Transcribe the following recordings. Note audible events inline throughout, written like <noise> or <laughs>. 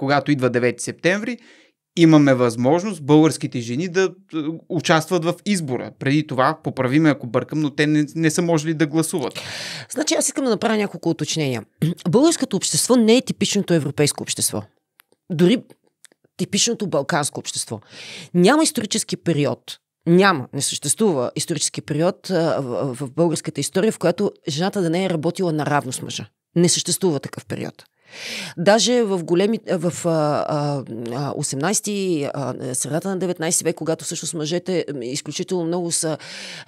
когато идва 9 септември, имаме възможност българските жени да е, участват в избора. Преди това, поправиме ако бъркам, но те не, не са можели да гласуват. Значи аз искам да направя няколко уточнения. <clears throat> Българското общество не е типичното европейско общество. Дори типичното балканско общество. Няма исторически период, няма, не съществува исторически период в, българската история, в която жената да не е работила наравно с мъжа. Не съществува такъв период. Даже в, големи, в а, а, 18-ти, средата на 19 век, когато всъщност мъжете изключително много са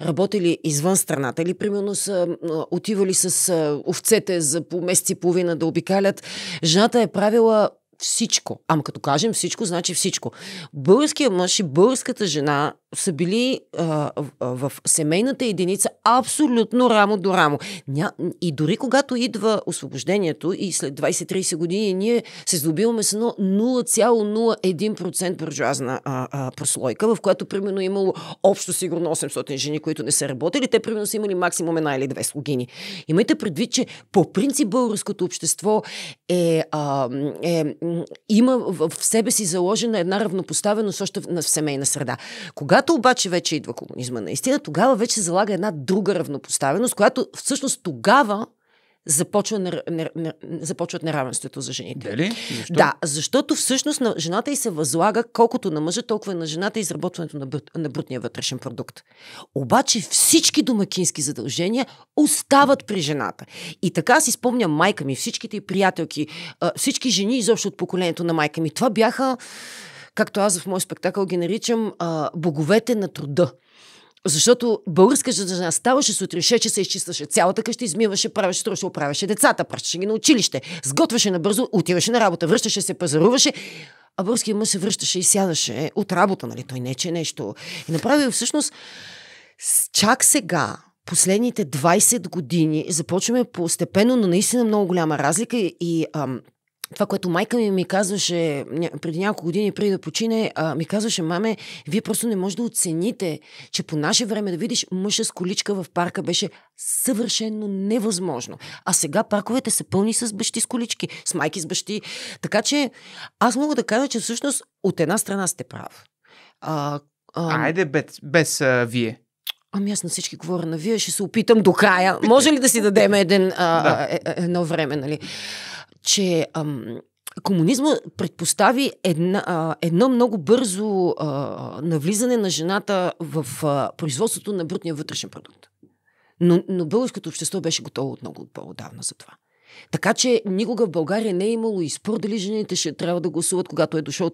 работили извън страната или примерно са отивали с овцете за по месец и половина да обикалят, жената е правила всичко. Ама като кажем всичко, значи всичко. Българският мъж и българската жена са били а, в, в семейната единица абсолютно рамо до рамо. Ня... И дори когато идва освобождението и след 20-30 години ние се здобиваме с едно 0,01% буржуазна а, а, прослойка, в която примерно е имало общо сигурно 800 жени, които не са работили. Те примерно са имали максимум една или две слугини. Имайте предвид, че по принцип българското общество е, а, е има в себе си заложена една равнопоставеност още в, на в семейна среда. Когато обаче вече идва комунизма наистина, тогава вече се залага една друга равнопоставеност, която всъщност тогава започва на, на, на, започват неравенството за жените. Дали? Защо? Да, защото всъщност на жената и се възлага колкото на мъжа, толкова и на жената изработването на, брут, на брутния вътрешен продукт. Обаче всички домакински задължения остават при жената. И така си спомня майка ми, всичките и приятелки, всички жени изобщо от поколението на майка ми. Това бяха както аз в мой спектакъл ги наричам, боговете на труда. Защото българска жена ставаше сутрин 6 се изчистваше цялата къща, измиваше, правеше, тръща, оправяше децата, пращаше ги на училище, сготвяше набързо, отиваше на работа, връщаше се, пазаруваше. А българския мъж се връщаше и сядаше от работа, нали? Той не е, че е нещо. И направи всъщност чак сега, последните 20 години започваме постепенно, но наистина много голяма разлика и, и ам, това, което майка ми ми казваше преди няколко години, преди да почине, а, ми казваше, маме, вие просто не може да оцените, че по наше време да видиш мъжа с количка в парка беше съвършено невъзможно. А сега парковете са пълни с бащи с колички, с майки с бащи. Така че аз мога да кажа, че всъщност от една страна сте прав. А, а... Айде без, без а, вие. Ами аз на всички говоря на вие, ще се опитам до края. Може ли да си дадем един, а, да. Е, е, едно време, нали? че ам, комунизма предпостави една, а, едно много бързо а, навлизане на жената в а, производството на брутния вътрешен продукт. Но, но българското общество беше готово от много по-отдавна за това. Така че никога в България не е имало и спор дали жените ще трябва да гласуват, когато е дошъл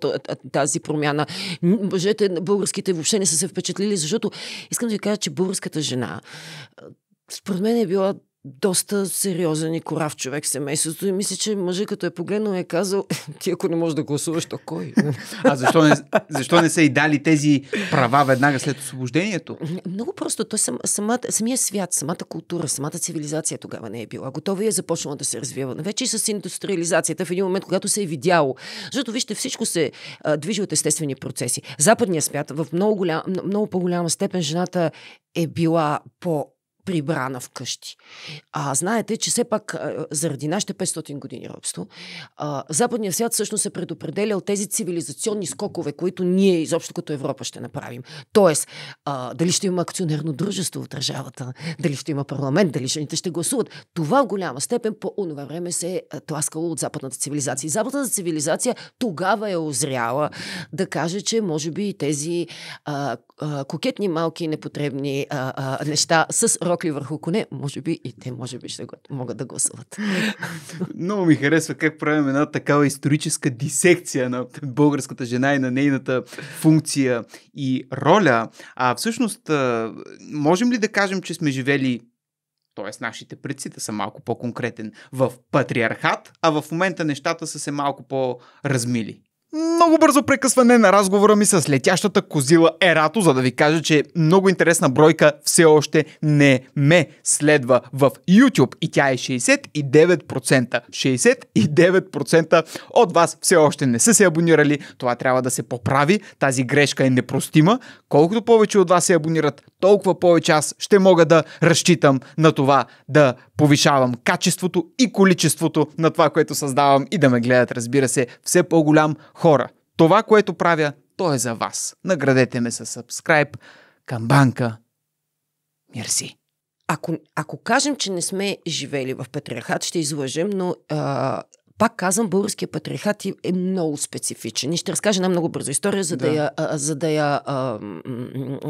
тази промяна. Мъжете, българските въобще не са се впечатлили, защото искам да ви кажа, че българската жена според мен е била доста сериозен и корав човек семейството и мисля, че мъжът като е погледнал е казал, <laughs> ти ако не можеш да гласуваш, то кой? А защо не, защо не са и дали тези права веднага след освобождението? Много просто. Той сам, самата, самия свят, самата култура, самата цивилизация тогава не е била готова и е започнала да се развива. Вече и с индустриализацията в един момент, когато се е видяло. Защото вижте, всичко се а, движи от естествени процеси. Западния свят в много, голям, много по-голяма степен жената е била по прибрана вкъщи. А знаете, че все пак заради нашите 500 години робство, а, западният свят всъщност е предопределял тези цивилизационни скокове, които ние изобщо като Европа ще направим. Тоест, а, дали ще има акционерно дружество в държавата, дали ще има парламент, дали жените ще гласуват. Това в голяма степен по онова време се е тласкало от западната цивилизация. И западната цивилизация тогава е озряла да каже, че може би тези а, кокетни малки непотребни а, а, неща с рокли върху коне, може би и те може би ще го, могат да гласуват. <laughs> Много ми харесва как правим една такава историческа дисекция на българската жена и на нейната функция и роля. А всъщност, можем ли да кажем, че сме живели т.е. нашите предци да са малко по-конкретен в патриархат, а в момента нещата са се малко по-размили. Много бързо прекъсване на разговора ми с летящата козила Ерато, за да ви кажа, че много интересна бройка все още не ме следва в YouTube и тя е 69%. 69% от вас все още не са се абонирали. Това трябва да се поправи. Тази грешка е непростима. Колкото повече от вас се абонират, толкова повече аз ще мога да разчитам на това да повишавам качеството и количеството на това, което създавам и да ме гледат, разбира се, все по-голям хора. Това, което правя, то е за вас. Наградете ме с subscribe, камбанка. Мерси. Ако, ако кажем, че не сме живели в патриархат, ще излъжем, но а, пак казвам, българския патриархат е много специфичен. И ще разкажа една много бърза история, за да, да я, а, за да я а,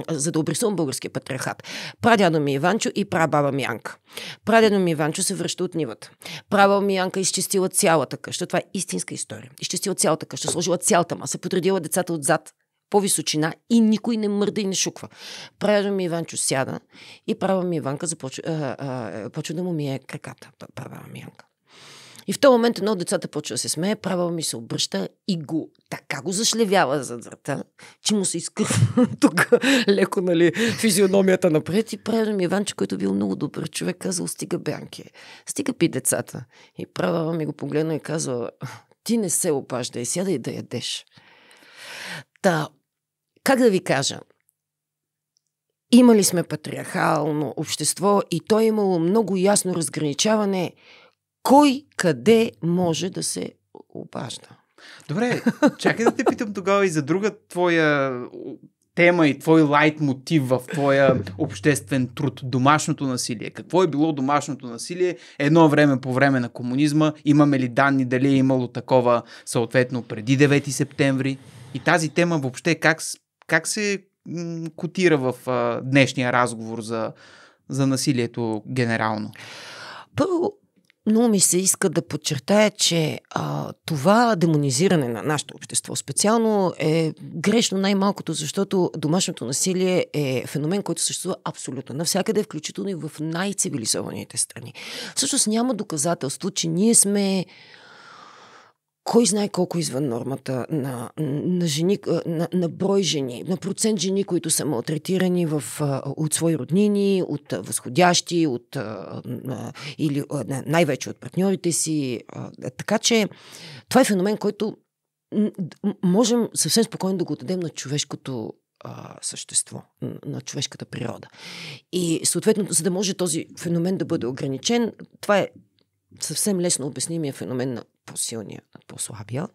за да обрисувам българския патриархат. Прадядо ми е Иванчо и прабаба ми Янка. Прадядо ми Иванчо се връща от нивата. Праба ми Янка е изчистила цялата къща. Това е истинска история. Изчистила цялата къща, сложила цялата маса, подредила децата отзад, по височина и никой не мърда и не шуква. Правя ми Иванчо сяда и права ми Иванка започва, а, а, почва да му мие краката. Права ми Иванка. И в този момент едно от децата почва да се смее, права ми се обръща и го така го зашлевява за врата. че му се изкърва <laughs> тук леко нали, физиономията напред. И правил ми Иванче, който е бил много добър човек, казал, стига Бянки, стига пи децата. И права ми го погледна и казва, ти не се опаждай, сядай да ядеш. Та, как да ви кажа, имали сме патриархално общество и то е имало много ясно разграничаване – кой къде може да се обажда. Добре, чакай да те питам тогава и за друга твоя тема и твой лайт мотив в твоя обществен труд. Домашното насилие. Какво е било домашното насилие едно време по време на комунизма? Имаме ли данни дали е имало такова съответно преди 9 септември? И тази тема въобще как, как се котира в а, днешния разговор за, за насилието генерално? Първо, много ми се иска да подчертая, че а, това демонизиране на нашето общество специално е грешно най-малкото, защото домашното насилие е феномен, който съществува абсолютно навсякъде, включително и в най-цивилизованите страни. Всъщност няма доказателство, че ние сме кой знае колко е извън нормата на, на, жени, на, на брой жени, на процент жени, които са малтретирани в, от свои роднини, от възходящи, от, или най-вече от партньорите си. Така че това е феномен, който можем съвсем спокойно да го дадем на човешкото същество, на човешката природа. И съответно, за да може този феномен да бъде ограничен, това е съвсем лесно обяснимия феномен на по-силния над по-слабия.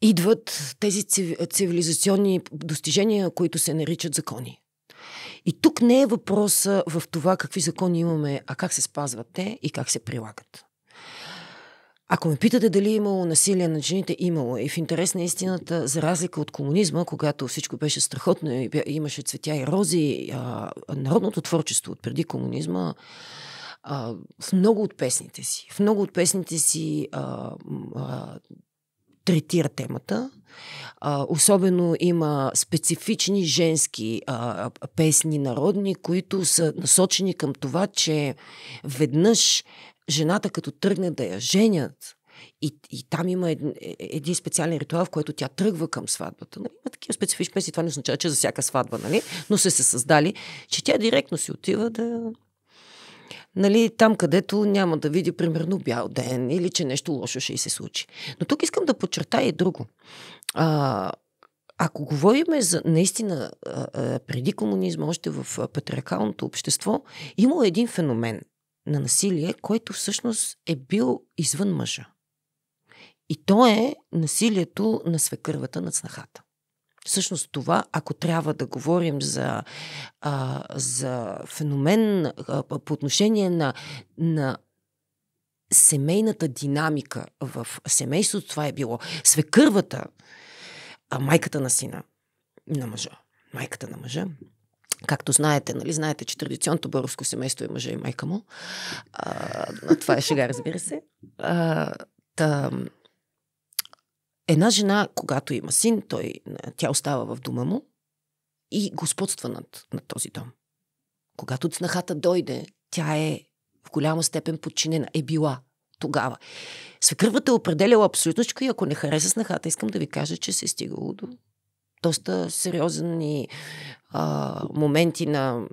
Идват тези цивилизационни достижения, които се наричат закони. И тук не е въпроса в това какви закони имаме, а как се спазват те и как се прилагат. Ако ме питате дали е имало насилие на жените, имало. Е. И в интерес на истината, за разлика от комунизма, когато всичко беше страхотно и имаше цветя и рози, а, народното творчество от преди комунизма а, в много от песните си. В много от песните си а, а, третира темата. А, особено има специфични женски а, песни народни, които са насочени към това, че веднъж жената като тръгне да я женят, и, и там има един, е, един специален ритуал, в който тя тръгва към сватбата. Нали? Има такива специфични песни, това не означава, че за всяка сватба, нали? но са се създали, че тя директно си отива да нали, там където няма да види, примерно, бял ден или че нещо лошо ще й се случи. Но тук искам да подчертая и друго. А, ако говорим за наистина преди комунизма, още в патриархалното общество, имало един феномен на насилие, който всъщност е бил извън мъжа. И то е насилието на свекървата над снахата. Всъщност това, ако трябва да говорим за, а, за феномен а, по отношение на, на семейната динамика в семейството, това е било свекървата, а майката на сина, на мъжа, майката на мъжа, Както знаете, нали, знаете, че традиционното българско семейство е мъжа и майка му. А, това е шега, разбира се. А, та, Една жена, когато има син, той, тя остава в дома му и господства над, над този дом. Когато цнахата дойде, тя е в голяма степен подчинена. Е била тогава. Свекървата е определяла абсолютно и ако не хареса снахата, искам да ви кажа, че се е стигало до доста сериозни а, моменти на,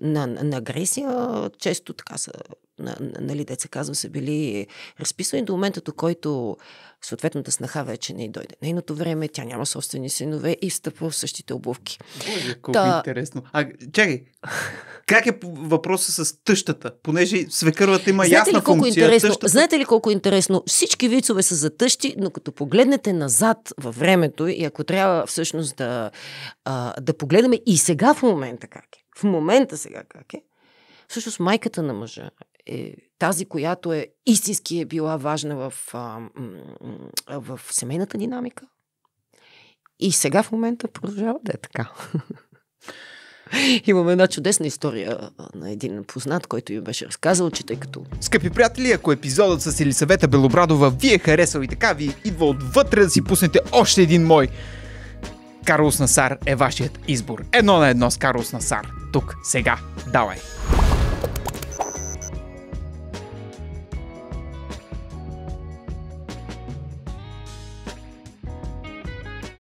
на, на агресия. Често така са нали, деца казва, са били разписани до момента, до който съответната снаха вече не й дойде. Нейното време тя няма собствени синове и встъпва в същите обувки. Боже, колко Та... интересно. А, чакай, как е въпроса с тъщата? Понеже свекървата има Знаете ясна ли колко функция. Интересно? Тъщата... Знаете ли колко е интересно? Всички вицове са за тъщи, но като погледнете назад във времето и ако трябва всъщност да, да погледаме и сега в момента как е, в момента сега как е, всъщност майката на мъжа е тази, която е истински е била важна в, а, в семейната динамика. И сега в момента продължава да е така. <laughs> Имаме една чудесна история на един познат, който ви беше разказал, че тъй като... Скъпи приятели, ако епизодът с Елисавета Белобрадова ви е харесал и така ви идва отвътре да си пуснете още един мой. Карлос Насар е вашият избор. Едно на едно с Карлос Насар. Тук, сега. Давай!